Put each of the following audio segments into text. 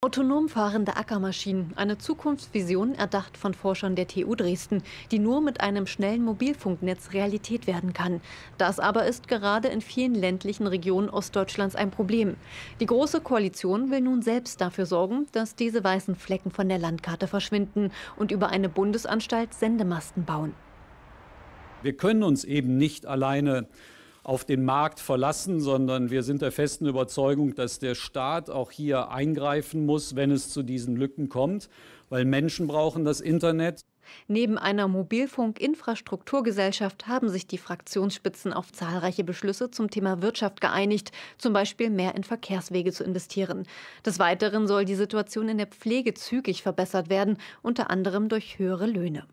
Autonom fahrende Ackermaschinen, eine Zukunftsvision erdacht von Forschern der TU Dresden, die nur mit einem schnellen Mobilfunknetz Realität werden kann. Das aber ist gerade in vielen ländlichen Regionen Ostdeutschlands ein Problem. Die Große Koalition will nun selbst dafür sorgen, dass diese weißen Flecken von der Landkarte verschwinden und über eine Bundesanstalt Sendemasten bauen. Wir können uns eben nicht alleine auf den Markt verlassen, sondern wir sind der festen Überzeugung, dass der Staat auch hier eingreifen muss, wenn es zu diesen Lücken kommt, weil Menschen brauchen das Internet. Neben einer Mobilfunk-Infrastrukturgesellschaft haben sich die Fraktionsspitzen auf zahlreiche Beschlüsse zum Thema Wirtschaft geeinigt, zum Beispiel mehr in Verkehrswege zu investieren. Des Weiteren soll die Situation in der Pflege zügig verbessert werden, unter anderem durch höhere Löhne.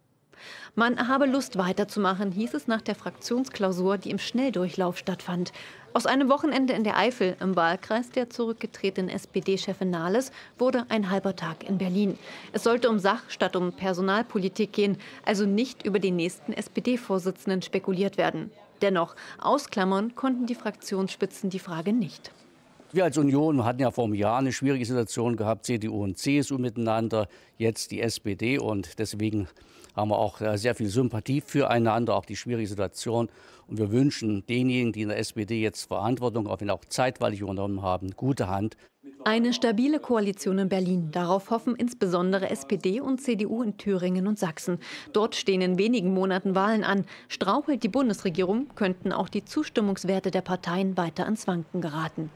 Man habe Lust weiterzumachen, hieß es nach der Fraktionsklausur, die im Schnelldurchlauf stattfand. Aus einem Wochenende in der Eifel im Wahlkreis der zurückgetretenen SPD-Chefin Nahles wurde ein halber Tag in Berlin. Es sollte um Sach- statt um Personalpolitik gehen, also nicht über den nächsten SPD-Vorsitzenden spekuliert werden. Dennoch, ausklammern konnten die Fraktionsspitzen die Frage nicht. Wir als Union hatten ja vor einem Jahr eine schwierige Situation gehabt, CDU und CSU miteinander, jetzt die SPD und deswegen haben wir auch äh, sehr viel Sympathie füreinander, auch die schwierige Situation. Und wir wünschen denjenigen, die in der SPD jetzt Verantwortung, auch wenn auch zeitweilig übernommen haben, gute Hand. Eine stabile Koalition in Berlin. Darauf hoffen insbesondere SPD und CDU in Thüringen und Sachsen. Dort stehen in wenigen Monaten Wahlen an. Strauchelt die Bundesregierung, könnten auch die Zustimmungswerte der Parteien weiter ins Wanken geraten.